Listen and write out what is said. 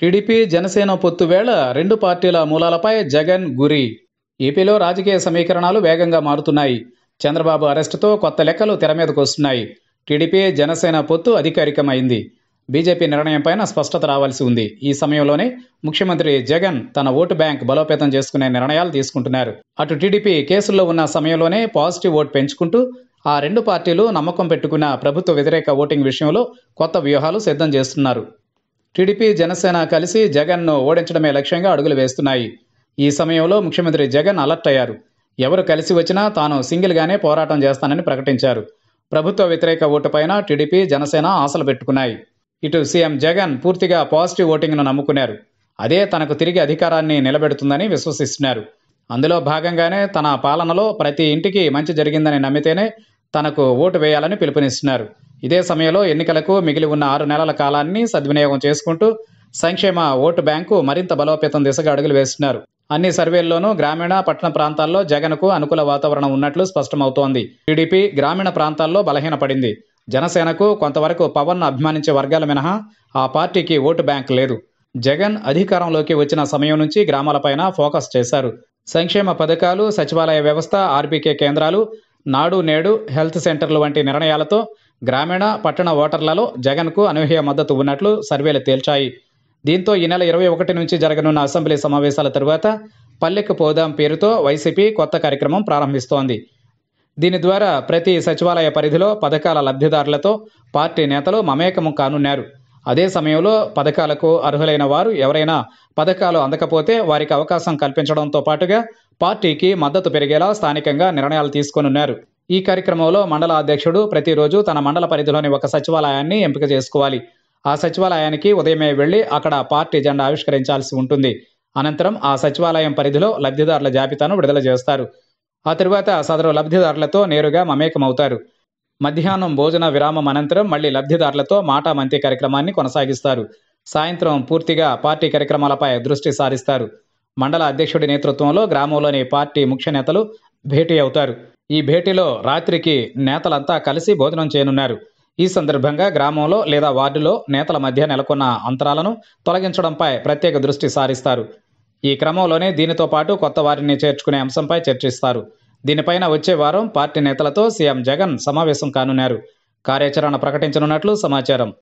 TDP Janasena పొత్తు వేళ రెండు పార్టీల మూలాలపై జగన్ గురి ఏపీలో రాజకీయ సమీకరణాలు వేగంగా మారుతున్నాయి చంద్రబాబు అరెస్టుతో కొత్త లెక్కలు తెర మీదకు వస్తున్నాయి టీడీపీ జనసేన పొత్తు అధికారికమైంది బీజేపీ నిర్ణయంపైన స్పష్టత రావాల్సి ఉంది ఈ సమయంలోనే ముఖ్యమంత్రి జగన్ తన ఓటు బ్యాంక్ బలోపేతం చేసుకునే నిర్ణయాలు తీసుకుంటున్నారు అటు టీడీపీ కేసుల్లో ఉన్న సమయంలోనే పాజిటివ్ ఓటు పెంచుకుంటూ ఆ రెండు పార్టీలు నమ్మకం పెట్టుకున్న ప్రభుత్వ వ్యతిరేక ఓటింగ్ విషయంలో కొత్త వ్యూహాలు సిద్ధం చేస్తున్నారు టీడీపీ జనసేన కలిసి జగన్ను ఓడించడమే లక్ష్యంగా అడుగులు వేస్తున్నాయి ఈ సమయంలో ముఖ్యమంత్రి జగన్ అలర్ట్ అయ్యారు ఎవరు కలిసి వచ్చినా తాను సింగిల్గానే పోరాటం చేస్తానని ప్రకటించారు ప్రభుత్వ వ్యతిరేక ఓటుపైన టీడీపీ జనసేన ఆశలు పెట్టుకున్నాయి ఇటు సీఎం జగన్ పూర్తిగా పాజిటివ్ ఓటింగ్ను నమ్ముకున్నారు అదే తనకు తిరిగి అధికారాన్ని నిలబెడుతుందని విశ్వసిస్తున్నారు అందులో భాగంగానే తన పాలనలో ప్రతి ఇంటికి మంచి జరిగిందని నమ్మితేనే తనకు ఓటు వేయాలని పిలుపునిస్తున్నారు ఇదే సమయంలో ఎన్నికలకు మిగిలి ఉన్న ఆరు నెలల కాలాన్ని సద్వినియోగం చేసుకుంటూ సంక్షేమ ఓటు బ్యాంకు మరింత బలోపేతం దిశగా అడుగులు వేస్తున్నారు అన్ని సర్వేల్లోనూ గ్రామీణ పట్టణ ప్రాంతాల్లో జగన్కు అనుకూల వాతావరణం ఉన్నట్లు స్పష్టమవుతోంది టీడీపీ గ్రామీణ ప్రాంతాల్లో బలహీనపడింది జనసేనకు కొంతవరకు పవన్ అభిమానించే వర్గాల మినహా ఆ పార్టీకి ఓటు బ్యాంక్ లేదు జగన్ అధికారంలోకి వచ్చిన సమయం నుంచి గ్రామాలపైన ఫోకస్ చేశారు సంక్షేమ పథకాలు సచివాలయ వ్యవస్థ ఆర్బీకే కేంద్రాలు నాడు నేడు హెల్త్ సెంటర్లు వంటి నిర్ణయాలతో గ్రామీణ పట్టణ ఓటర్లలో జగన్కు అనూహ్య మద్దతు ఉన్నట్లు సర్వేలు తేల్చాయి దీంతో ఈ నెల ఇరవై ఒకటి నుంచి జరగనున్న అసెంబ్లీ సమావేశాల తరువాత పల్లెకు పోదాం పేరుతో వైసీపీ కొత్త కార్యక్రమం ప్రారంభిస్తోంది దీని ద్వారా ప్రతి సచివాలయ పరిధిలో పథకాల లబ్ధిదారులతో పార్టీ నేతలు మమేకము కానున్నారు అదే సమయంలో పథకాలకు అర్హులైన వారు ఎవరైనా పథకాలు అందకపోతే వారికి అవకాశం కల్పించడంతో పాటుగా పార్టీకి మద్దతు పెరిగేలా స్థానికంగా నిర్ణయాలు తీసుకొనున్నారు ఈ కార్యక్రమంలో మండల అధ్యక్షుడు ప్రతిరోజు తన మండల పరిధిలోని ఒక సచివాలయాన్ని ఎంపిక చేసుకోవాలి ఆ సచివాలయానికి ఉదయమే వెళ్లి అక్కడ పార్టీ జెండా ఆవిష్కరించాల్సి ఉంటుంది అనంతరం ఆ సచివాలయం పరిధిలో లబ్ధిదారుల జాబితాను విడుదల చేస్తారు ఆ తరువాత సదరు లబ్ధిదారులతో నేరుగా మమేకమవుతారు మధ్యాహ్నం భోజన విరామం అనంతరం మళ్లీ లబ్ధిదారులతో మాటామంతి కార్యక్రమాన్ని కొనసాగిస్తారు సాయంత్రం పూర్తిగా పార్టీ కార్యక్రమాలపై దృష్టి సారిస్తారు మండల అధ్యక్షుడి నేతృత్వంలో గ్రామంలోని పార్టీ ముఖ్య నేతలు భేటీ అవుతారు ఈ భేటీలో రాత్రికి నేతలంతా కలిసి భోజనం చేయనున్నారు ఈ సందర్భంగా గ్రామంలో లేదా వార్డులో నేతల మధ్య నెలకొన్న అంతరాలను తొలగించడంపై ప్రత్యేక దృష్టి సారిస్తారు ఈ క్రమంలోనే దీనితో పాటు కొత్త వారిని చేర్చుకునే అంశంపై చర్చిస్తారు దీనిపైన వచ్చే వారం పార్టీ నేతలతో సీఎం జగన్ సమావేశం కానున్నారు కార్యాచరణ ప్రకటించనున్నట్లు సమాచారం